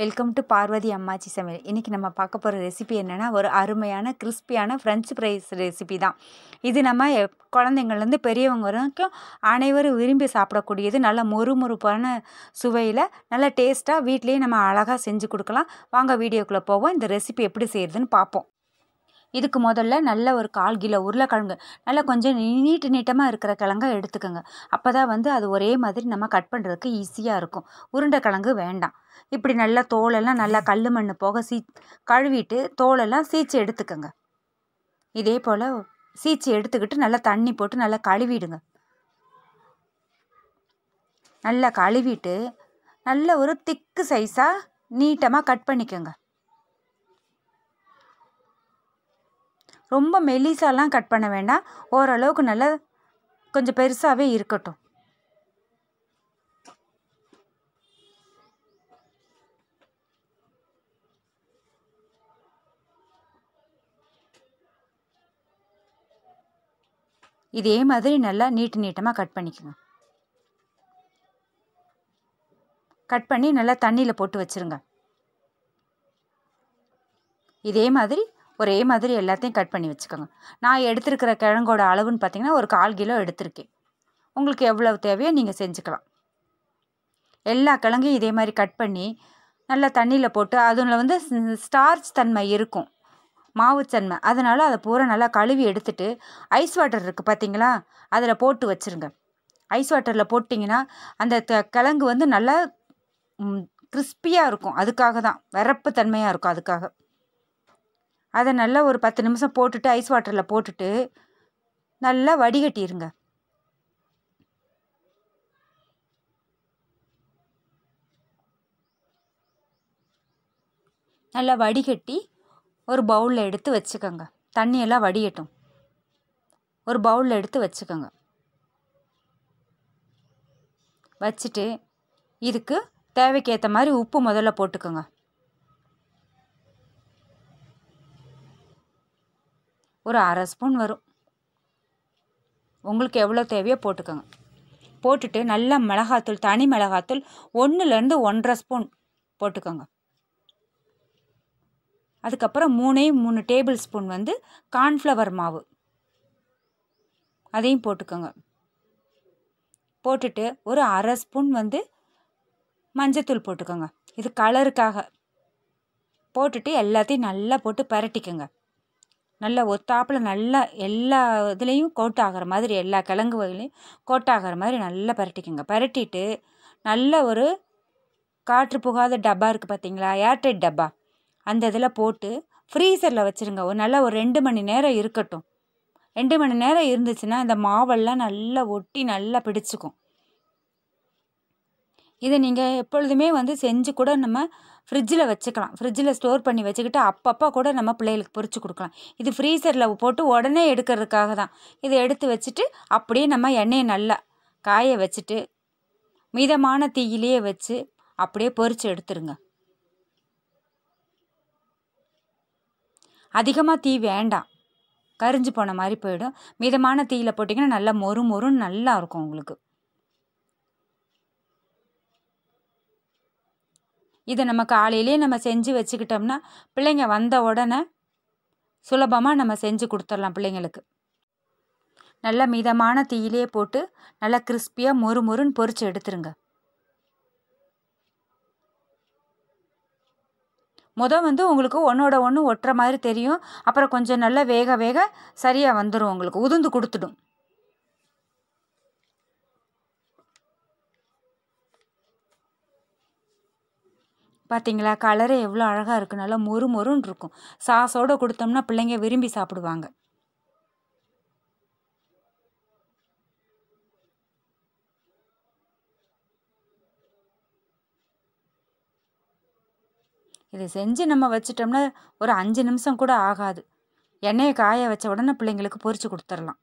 welcome to Parvati அம்மாச்சி சமையல் இன்றைக்கி நம்ம பார்க்க போகிற ரெசிபி என்னென்னா ஒரு அருமையான கிறிஸ்பியான ஃப்ரெஞ்ச் ஃப்ரைஸ் ரெசிபி தான் இது நம்ம குழந்தைங்கள்லேருந்து பெரியவங்க வரைக்கும் அனைவரும் விரும்பி சாப்பிடக்கூடியது நல்ல மொறுமொறுப்பான சுவையில் நல்ல டேஸ்ட்டாக வீட்லேயே நம்ம அழகாக செஞ்சு கொடுக்கலாம் வாங்க வீடியோக்குள்ளே போவோம் இந்த ரெசிபி எப்படி செய்கிறதுன்னு பார்ப்போம் இதுக்கு முதல்ல நல்ல ஒரு கால் கிலோ உருளைக்கிழங்கு நல்லா கொஞ்சம் நீட்டு நீட்டமாக இருக்கிற கிழங்கை எடுத்துக்கோங்க அப்போ தான் வந்து அது ஒரே மாதிரி நம்ம கட் பண்ணுறதுக்கு ஈஸியாக இருக்கும் உருண்டை கிழங்கு வேண்டாம் இப்படி நல்லா தோலெல்லாம் நல்லா கல் மண் போக சீ கழுவிட்டு தோலெல்லாம் சீச்சு எடுத்துக்கோங்க இதே போல் சீச்சு எடுத்துக்கிட்டு நல்லா தண்ணி போட்டு நல்லா கழுவிடுங்க நல்லா கழுவிட்டு நல்ல ஒரு திக்கு சைஸாக நீட்டமாக கட் பண்ணிக்கோங்க ரொம்ப மெலிசாலாம் கட் பண்ண வேண்டாம் ஓரளவுக்கு நல்லா கொஞ்சம் பெருசாகவே இருக்கட்டும் இதே மாதிரி நல்லா நீட்டு நீட்டமாக கட் பண்ணிக்கோங்க கட் பண்ணி நல்லா தண்ணியில் போட்டு வச்சுருங்க இதே மாதிரி ஒரே மாதிரி எல்லாத்தையும் கட் பண்ணி வச்சுக்கோங்க நான் எடுத்துருக்கிற கிழங்கோட அளவுன்னு பார்த்தீங்கன்னா ஒரு கால் கிலோ எடுத்திருக்கேன் உங்களுக்கு எவ்வளவு தேவையோ நீங்கள் செஞ்சுக்கலாம் எல்லா கிழங்கையும் இதே மாதிரி கட் பண்ணி நல்லா தண்ணியில் போட்டு அதில் வந்து ஸ்டார்ச் தன்மை இருக்கும் மாவுத்தன்மை அதனால் அதை பூரா நல்லா கழுவி எடுத்துட்டு ஐஸ் வாட்டர் இருக்குது பார்த்தீங்களா அதில் போட்டு வச்சுருங்க ஐஸ் வாட்டரில் போட்டிங்கன்னா அந்த த கிழங்கு வந்து நல்லா கிறிஸ்பியாக இருக்கும் அதுக்காக தான் வரப்பு தன்மையாக இருக்கும் அதுக்காக அதை நல்லா ஒரு பத்து நிமிஷம் போட்டுட்டு ஐஸ் வாட்டரில் போட்டுட்டு நல்லா வடிகட்டிடுங்க நல்லா வடிகட்டி ஒரு பவுலில் எடுத்து வச்சுக்கோங்க தண்ணியெல்லாம் வடிகட்டும் ஒரு பவுலில் எடுத்து வச்சுக்கோங்க வச்சுட்டு இதுக்கு தேவைக்கேற்ற மாதிரி உப்பு முதல்ல போட்டுக்கோங்க ஒரு அரை ஸ்பூன் வரும் உங்களுக்கு எவ்வளோ தேவையோ போட்டுக்கோங்க போட்டுட்டு நல்லா மிளகாத்தூள் தனி மிளகாத்தூள் ஒன்றுலேருந்து ஒன்றரை ஸ்பூன் போட்டுக்கோங்க அதுக்கப்புறம் மூணே மூணு டேபிள் ஸ்பூன் வந்து கார்ன்ஃப்ளவர் மாவு அதையும் போட்டுக்கோங்க போட்டுட்டு ஒரு அரை ஸ்பூன் வந்து மஞ்சத்தூள் போட்டுக்கோங்க இது கலருக்காக போட்டுட்டு எல்லாத்தையும் நல்லா போட்டு பரட்டிக்கோங்க நல்லா ஒத்தாப்பில் நல்லா எல்லா இதுலேயும் கோட் ஆகிற மாதிரி எல்லா கிழங்கு வகையிலையும் கோட் ஆகிற மாதிரி நல்லா பரட்டிக்கோங்க பரட்டிட்டு நல்ல ஒரு காற்று புகாத டப்பா இருக்குது பார்த்தீங்களா ஏர்டைட் டப்பா அந்த இதில் போட்டு ஃப்ரீசரில் வச்சுருங்க ஒரு நல்லா ஒரு ரெண்டு மணி நேரம் இருக்கட்டும் ரெண்டு மணி நேரம் இருந்துச்சுன்னா இந்த மாவெல்லாம் நல்லா ஒட்டி நல்லா பிடிச்சிக்கும் இதை நீங்கள் எப்பொழுதுமே வந்து செஞ்சு கூட நம்ம ஃப்ரிட்ஜில் வச்சுக்கலாம் ஃப்ரிட்ஜில் ஸ்டோர் பண்ணி வச்சுக்கிட்டு அப்பப்போ கூட நம்ம பிள்ளைகளுக்கு பொறிச்சு கொடுக்கலாம் இது ஃப்ரீசரில் போட்டு உடனே எடுக்கிறதுக்காக தான் இதை எடுத்து வச்சுட்டு அப்படியே நம்ம எண்ணெயை நல்லா காய வச்சுட்டு மிதமான தீயிலேயே வச்சு அப்படியே பொறிச்சு எடுத்துருங்க அதிகமாக தீ வேண்டாம் கரிஞ்சு போன மாதிரி போயிடும் மிதமான தீயில் போட்டிங்கன்னா நல்லா மொறு மொறுன்னு நல்லா இருக்கும் உங்களுக்கு இதை நம்ம காலையிலே நம்ம செஞ்சு வச்சுக்கிட்டோம்னா பிள்ளைங்க வந்த உடனே சுலபமாக நம்ம செஞ்சு கொடுத்துடலாம் பிள்ளைங்களுக்கு நல்ல மிதமான தீயிலே போட்டு நல்லா கிறிஸ்பியாக மொறு மொறுன்னு பொறிச்சு எடுத்துருங்க மொதல் வந்து உங்களுக்கு ஒன்றோட ஒன்று ஒட்டுற மாதிரி தெரியும் அப்புறம் கொஞ்சம் நல்லா வேக வேக சரியாக வந்துடும் உங்களுக்கு உதுந்து கொடுத்துடும் பார்த்தீங்களா கலரே எவ்வளோ அழகாக இருக்குது நல்லா மொறு மொறுன்னு இருக்கும் சாஸோடு கொடுத்தோம்னா பிள்ளைங்க விரும்பி சாப்பிடுவாங்க இதை செஞ்சு நம்ம வச்சிட்டோம்னா ஒரு அஞ்சு நிமிஷம் கூட ஆகாது எண்ணெயை காய வச்ச உடனே பிள்ளைங்களுக்கு பொரித்து கொடுத்துடலாம்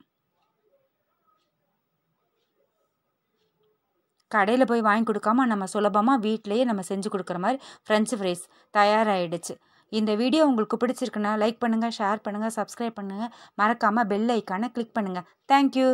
கடையில் போய் வாங்கி கொடுக்காம நம்ம சுலபமாக வீட்டிலையே நம்ம செஞ்சு கொடுக்குற மாதிரி ஃப்ரெஞ்சு ஃப்ரைஸ் தயாராகிடுச்சு இந்த வீடியோ உங்களுக்கு பிடிச்சிருக்குன்னா லைக் பண்ணுங்கள் ஷேர் பண்ணுங்கள் சப்ஸ்கிரைப் பண்ணுங்கள் மறக்காமல் பெல் ஐக்கானை கிளிக் பண்ணுங்கள் தேங்க்யூ